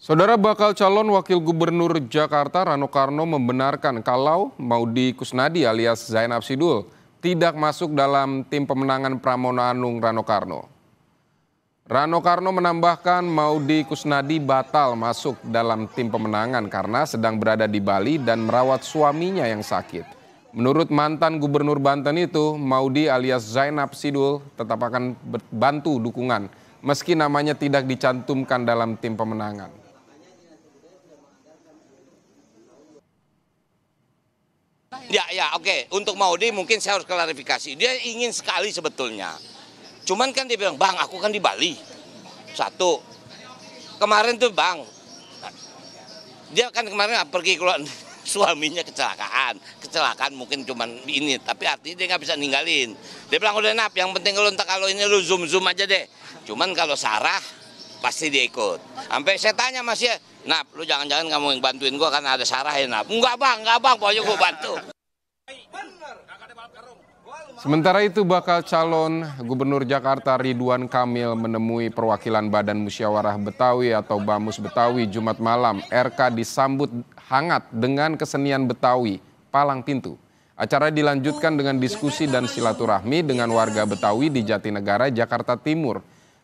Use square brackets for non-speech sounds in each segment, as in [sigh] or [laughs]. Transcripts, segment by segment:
Saudara bakal calon wakil gubernur Jakarta Rano Karno membenarkan kalau Maudi Kusnadi alias Zainab Sidul tidak masuk dalam tim pemenangan Pramono Anung Rano Karno. Rano Karno menambahkan Maudi Kusnadi batal masuk dalam tim pemenangan karena sedang berada di Bali dan merawat suaminya yang sakit. Menurut mantan gubernur Banten itu, Maudi alias Zainab Sidul tetap akan bantu dukungan meski namanya tidak dicantumkan dalam tim pemenangan. Ya, ya, oke. Okay. Untuk Maudi mungkin saya harus klarifikasi. Dia ingin sekali sebetulnya. Cuman kan dia bilang, Bang, aku kan di Bali. Satu. Kemarin tuh, Bang. Dia kan kemarin pergi keluar [laughs] suaminya kecelakaan. Kecelakaan mungkin cuman ini. Tapi artinya dia nggak bisa ninggalin. Dia bilang, udah nap, yang penting lu entah kalau ini lu zoom-zoom aja deh. Cuman kalau Sarah, pasti dia ikut. Sampai saya tanya Mas ya, Nap, lu jangan-jangan kamu yang bantuin gua karena ada sarah ya, Nap. Enggak bang, enggak bang, pokoknya gua bantu. Sementara itu bakal calon Gubernur Jakarta Ridwan Kamil menemui perwakilan Badan Musyawarah Betawi atau Bamus Betawi Jumat malam. RK disambut hangat dengan kesenian Betawi, Palang Pintu. Acara dilanjutkan dengan diskusi dan silaturahmi dengan warga Betawi di Jatinegara, Jakarta Timur.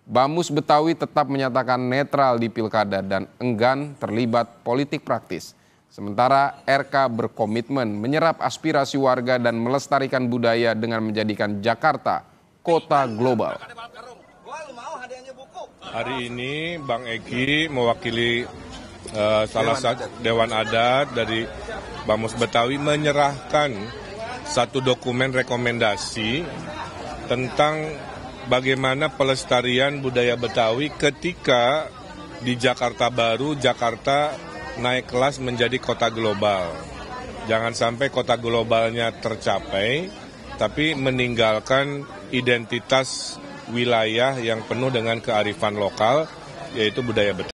Bamus Betawi tetap menyatakan netral di pilkada dan enggan terlibat politik praktis. Sementara RK berkomitmen menyerap aspirasi warga dan melestarikan budaya dengan menjadikan Jakarta kota global. Hari ini Bang Eki mewakili uh, salah satu Dewan Adat dari Bamus Betawi menyerahkan satu dokumen rekomendasi tentang bagaimana pelestarian budaya Betawi ketika di Jakarta Baru, Jakarta naik kelas menjadi kota global. Jangan sampai kota globalnya tercapai, tapi meninggalkan identitas wilayah yang penuh dengan kearifan lokal, yaitu budaya Betawi.